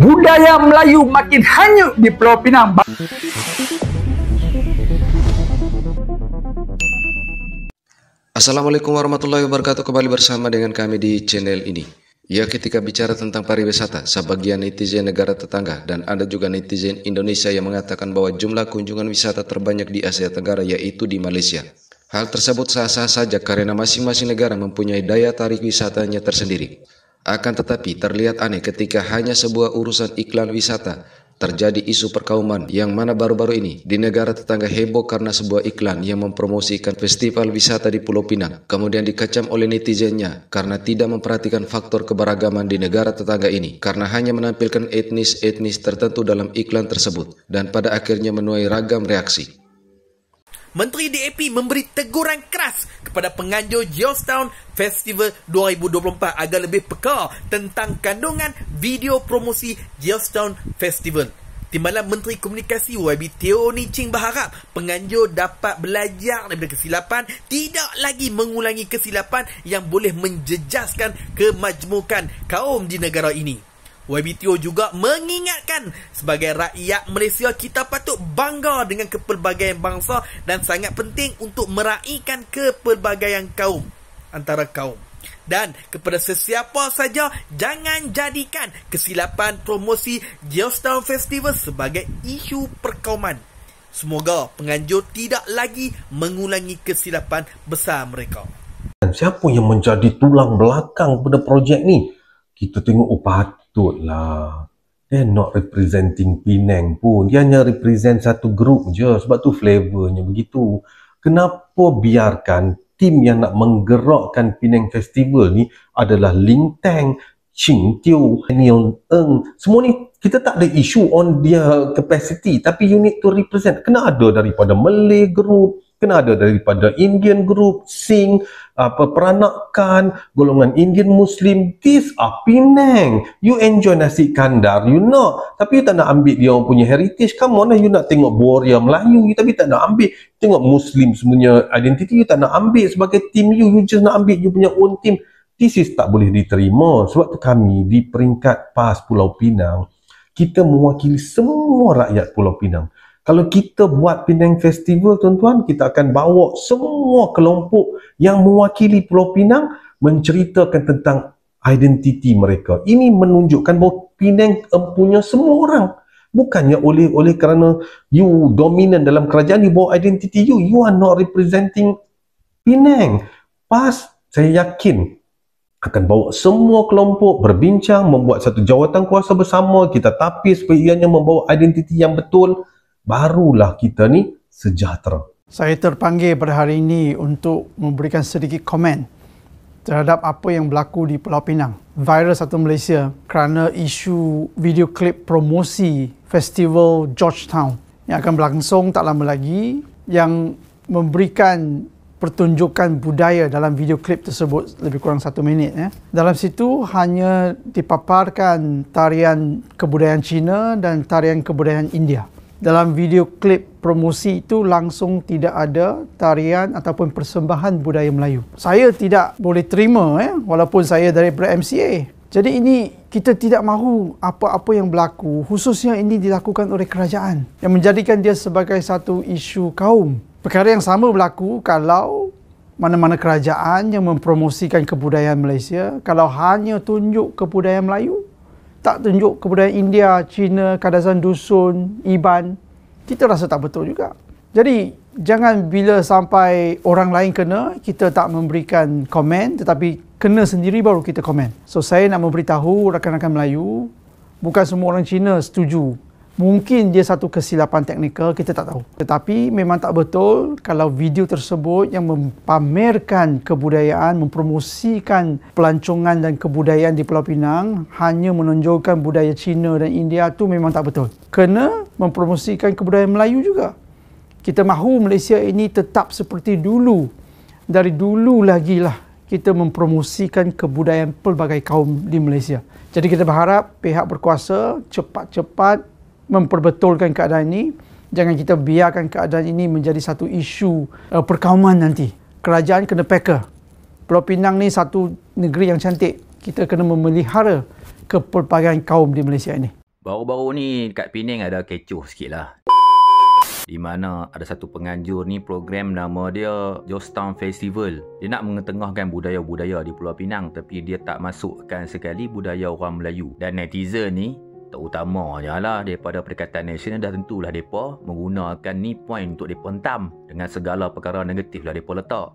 budaya Melayu makin hanyut di Pulau Pinang. Assalamualaikum warahmatullahi wabarakatuh kembali bersama dengan kami di channel ini Ya ketika bicara tentang pariwisata, sebagian netizen negara tetangga dan ada juga netizen Indonesia yang mengatakan bahwa jumlah kunjungan wisata terbanyak di Asia Tenggara yaitu di Malaysia Hal tersebut sah-sah saja karena masing-masing negara mempunyai daya tarik wisatanya tersendiri akan tetapi terlihat aneh ketika hanya sebuah urusan iklan wisata terjadi isu perkauman yang mana baru-baru ini di negara tetangga heboh karena sebuah iklan yang mempromosikan festival wisata di Pulau Pinang kemudian dikecam oleh netizennya karena tidak memperhatikan faktor keberagaman di negara tetangga ini karena hanya menampilkan etnis-etnis tertentu dalam iklan tersebut dan pada akhirnya menuai ragam reaksi. Menteri DAP memberi teguran keras kepada penganjur Georgetown Festival 2024 agar lebih peka tentang kandungan video promosi Georgetown Festival. Timbalan Menteri Komunikasi YB Teo Ni Ching berharap penganjur dapat belajar daripada kesilapan tidak lagi mengulangi kesilapan yang boleh menjejaskan kemajmukan kaum di negara ini. YBTO juga mengingatkan sebagai rakyat Malaysia kita patut bangga dengan kepelbagaian bangsa dan sangat penting untuk meraihkan kepelbagaian kaum antara kaum. Dan kepada sesiapa saja, jangan jadikan kesilapan promosi Georgetown Festival sebagai isu perkauman. Semoga penganjur tidak lagi mengulangi kesilapan besar mereka. Dan siapa yang menjadi tulang belakang pada projek ni? Kita tengok upah patut lah. Eh, not representing Penang pun. Dia hanya represent satu group je. Sebab tu flavornya begitu. Kenapa biarkan tim yang nak menggerakkan Penang Festival ni adalah Ling Tang, Ching Tiu, Neil Ng. Semua ni kita tak ada isu on dia capacity. Tapi unit tu represent. Kena ada daripada Malay group, kena ada daripada Indian group, Singh, apa peranakan, golongan Indian Muslim, this are Penang. You enjoy nasi kandar, you know. Tapi you tak nak ambil dia orang punya heritage. Come on lah, you nak tengok Boria Melayu, you tapi tak nak ambil. Tengok Muslim semuanya identity, you tak nak ambil sebagai team you. You just nak ambil you punya own team. This is tak boleh diterima. Sebab tu kami di peringkat PAS Pulau Pinang, kita mewakili semua rakyat Pulau Pinang. Kalau kita buat Pinang Festival tuan-tuan, kita akan bawa semua kelompok yang mewakili Pulau Pinang menceritakan tentang identiti mereka. Ini menunjukkan bahawa Pinang punya semua orang. Bukannya oleh oleh kerana you dominant dalam kerajaan, you bawa identiti you. You are not representing Pinang. Pas saya yakin akan bawa semua kelompok berbincang, membuat satu jawatan kuasa bersama, kita tapis supaya ianya membawa identiti yang betul barulah kita ni sejahtera. Saya terpanggil pada hari ini untuk memberikan sedikit komen terhadap apa yang berlaku di Pulau Pinang. virus satu Malaysia kerana isu video klip promosi festival Georgetown yang akan berlangsung tak lama lagi yang memberikan pertunjukan budaya dalam video klip tersebut lebih kurang satu minit. Ya. Dalam situ hanya dipaparkan tarian kebudayaan Cina dan tarian kebudayaan India dalam video klip promosi itu langsung tidak ada tarian ataupun persembahan budaya Melayu. Saya tidak boleh terima eh, walaupun saya dari MCA. Jadi ini kita tidak mahu apa-apa yang berlaku khususnya ini dilakukan oleh kerajaan yang menjadikan dia sebagai satu isu kaum. Perkara yang sama berlaku kalau mana-mana kerajaan yang mempromosikan kebudayaan Malaysia kalau hanya tunjuk kebudayaan Melayu tak tunjuk kebudayaan India, China, Kadazan Dusun, Iban, kita rasa tak betul juga. Jadi, jangan bila sampai orang lain kena, kita tak memberikan komen tetapi kena sendiri baru kita komen. So, saya nak memberitahu rakan-rakan Melayu, bukan semua orang Cina setuju mungkin dia satu kesilapan teknikal kita tak tahu tetapi memang tak betul kalau video tersebut yang mempamerkan kebudayaan mempromosikan pelancongan dan kebudayaan di Pulau Pinang hanya menonjolkan budaya Cina dan India tu memang tak betul kena mempromosikan kebudayaan Melayu juga kita mahu Malaysia ini tetap seperti dulu dari dulu lagi lah kita mempromosikan kebudayaan pelbagai kaum di Malaysia. Jadi kita berharap pihak berkuasa cepat-cepat memperbetulkan keadaan ini. Jangan kita biarkan keadaan ini menjadi satu isu uh, perkauman nanti. Kerajaan kena peka. Pulau Pinang ni satu negeri yang cantik. Kita kena memelihara kepelbagaian kaum di Malaysia ini. Baru-baru ni dekat Pinang ada kecoh sikit lah. Di mana ada satu penganjur ni program nama dia Jostown Festival. Dia nak mengetengahkan budaya-budaya di Pulau Pinang tapi dia tak masukkan sekali budaya orang Melayu. Dan netizen ni Terutamanya lah daripada Perikatan Nasional dah tentulah mereka menggunakan ni point untuk mereka hentam dengan segala perkara negatif lah mereka letak.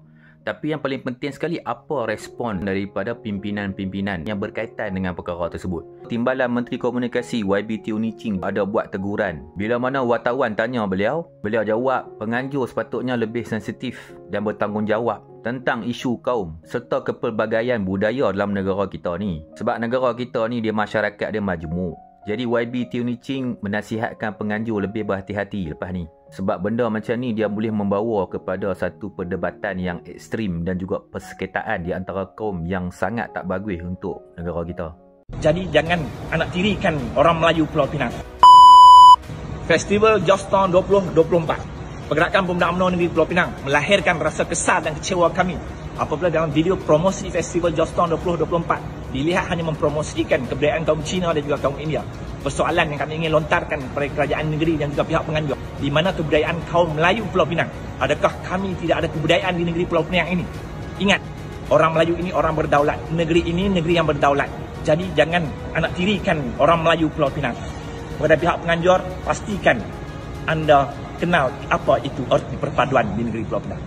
Tapi yang paling penting sekali apa respon daripada pimpinan-pimpinan yang berkaitan dengan perkara tersebut. Timbalan Menteri Komunikasi YB Tiuni Ching ada buat teguran. Bila mana wartawan tanya beliau, beliau jawab penganjur sepatutnya lebih sensitif dan bertanggungjawab tentang isu kaum serta kepelbagaian budaya dalam negara kita ni. Sebab negara kita ni dia masyarakat dia majmuk. Jadi YB Tiuni Ching menasihatkan penganjur lebih berhati-hati lepas ni. Sebab benda macam ni dia boleh membawa kepada satu perdebatan yang ekstrim dan juga persekitaan di antara kaum yang sangat tak bagus untuk negara kita. Jadi jangan anak tirikan orang Melayu Pulau Pinang. Festival Jostown 2024. Pergerakan Pemuda UMNO Negeri Pulau Pinang melahirkan rasa kesal dan kecewa kami apabila dalam video promosi Festival Jostown 2024 dilihat hanya mempromosikan kebudayaan kaum Cina dan juga kaum India. Persoalan yang kami ingin lontarkan kepada kerajaan negeri dan juga pihak penganjur, di mana kebudayaan kaum Melayu Pulau Pinang? Adakah kami tidak ada kebudayaan di negeri Pulau Pinang ini? Ingat, orang Melayu ini orang berdaulat. Negeri ini negeri yang berdaulat. Jadi jangan anak tirikan orang Melayu Pulau Pinang. Kepada pihak penganjur, pastikan anda kenal apa itu arti perpaduan di negeri Pulau Pinang.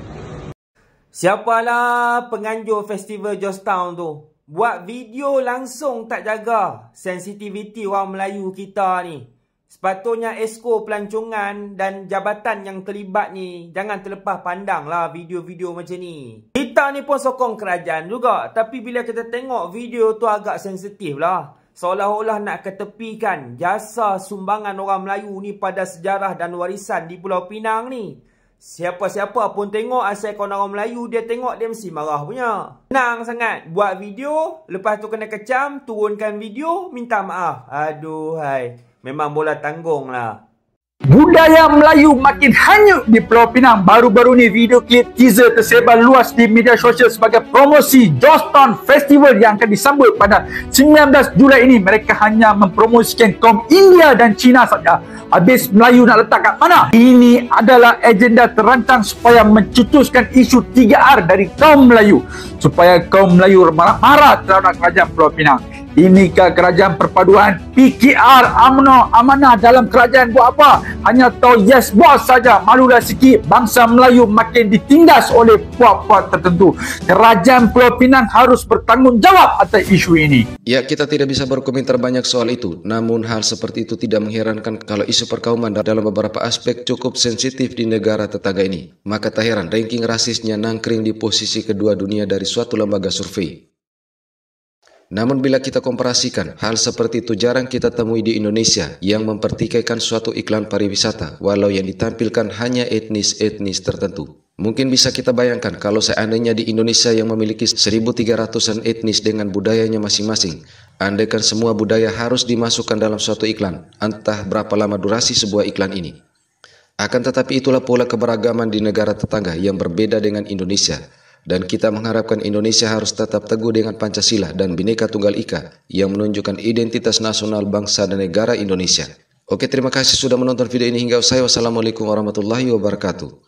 Siapalah penganjur festival Georgetown tu? Buat video langsung tak jaga sensitiviti orang Melayu kita ni. Sepatutnya esko pelancongan dan jabatan yang terlibat ni jangan terlepas pandang lah video-video macam ni. Kita ni pun sokong kerajaan juga tapi bila kita tengok video tu agak sensitif lah. Seolah-olah nak ketepikan jasa sumbangan orang Melayu ni pada sejarah dan warisan di Pulau Pinang ni. Siapa-siapa pun tengok asal kau orang Melayu dia tengok dia mesti marah punya. Senang sangat buat video, lepas tu kena kecam, turunkan video, minta maaf. Aduh hai. Memang bola tanggung lah. Budaya Melayu makin hanyut di Pulau Pinang. Baru-baru ni video klip teaser tersebar luas di media sosial sebagai promosi Johnston Festival yang akan disambut pada 19 Julai ini. Mereka hanya mempromosikan kaum India dan China saja. Habis Melayu nak letak kat mana? Ini adalah agenda terancang supaya mencetuskan isu 3R dari kaum Melayu. Supaya kaum Melayu marah-marah terhadap kerajaan Pulau Pinang. Inikah kerajaan perpaduan? PKR AMNO amanah dalam kerajaan buat apa? Hanya tahu yes boss saja. Malulah sikit bangsa Melayu makin ditindas oleh puak-puak tertentu. Kerajaan Pulau Pinang harus bertanggungjawab atas isu ini. Ya, kita tidak bisa berkomentar banyak soal itu. Namun hal seperti itu tidak mengherankan kalau isu perkauman dalam beberapa aspek cukup sensitif di negara tetangga ini. Maka tak heran ranking rasisnya nangkring di posisi kedua dunia dari suatu lembaga survei. Namun bila kita komparasikan, hal seperti itu jarang kita temui di Indonesia yang mempertikaikan suatu iklan pariwisata walau yang ditampilkan hanya etnis-etnis tertentu. Mungkin bisa kita bayangkan kalau seandainya di Indonesia yang memiliki 1.300an etnis dengan budayanya masing-masing, andaikan semua budaya harus dimasukkan dalam suatu iklan, entah berapa lama durasi sebuah iklan ini. Akan tetapi itulah pola keberagaman di negara tetangga yang berbeda dengan Indonesia, dan kita mengharapkan Indonesia harus tetap teguh dengan Pancasila dan Bhinneka Tunggal Ika yang menunjukkan identitas nasional bangsa dan negara Indonesia. Oke, terima kasih sudah menonton video ini hingga usai. Wassalamualaikum warahmatullahi wabarakatuh.